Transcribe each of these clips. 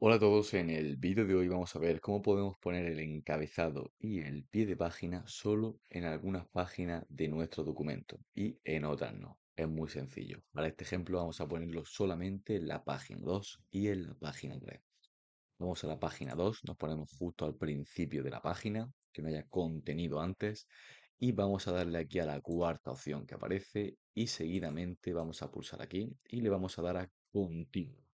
Hola a todos, en el vídeo de hoy vamos a ver cómo podemos poner el encabezado y el pie de página solo en algunas páginas de nuestro documento y en otras no. Es muy sencillo. Para este ejemplo vamos a ponerlo solamente en la página 2 y en la página 3. Vamos a la página 2, nos ponemos justo al principio de la página, que no haya contenido antes, y vamos a darle aquí a la cuarta opción que aparece y seguidamente vamos a pulsar aquí y le vamos a dar a continuo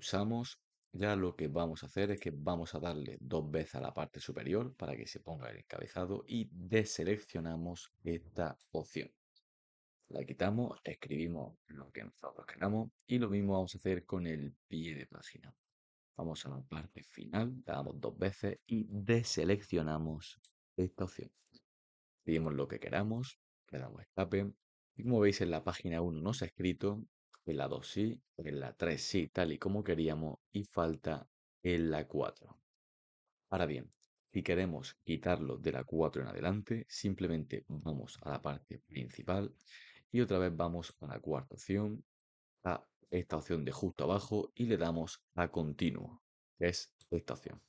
usamos, ya lo que vamos a hacer es que vamos a darle dos veces a la parte superior para que se ponga el encabezado y deseleccionamos esta opción. La quitamos, escribimos lo que nosotros queramos y lo mismo vamos a hacer con el pie de página. Vamos a la parte final, damos dos veces y deseleccionamos esta opción. Escribimos lo que queramos, le damos escape. Y como veis en la página 1 no se ha escrito, en la 2 sí, en la 3 sí, tal y como queríamos, y falta en la 4. Ahora bien, si queremos quitarlo de la 4 en adelante, simplemente vamos a la parte principal y otra vez vamos a la cuarta opción, a esta opción de justo abajo y le damos a continuo, que es esta opción.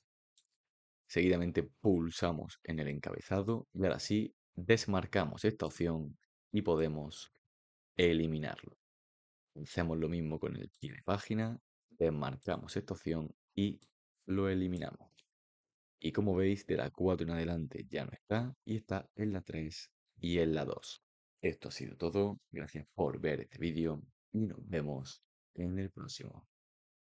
Seguidamente pulsamos en el encabezado y ahora sí desmarcamos esta opción y podemos eliminarlo. Hacemos lo mismo con el pie de página, desmarcamos esta opción y lo eliminamos. Y como veis, de la 4 en adelante ya no está y está en la 3 y en la 2. Esto ha sido todo. Gracias por ver este vídeo y nos vemos en el próximo.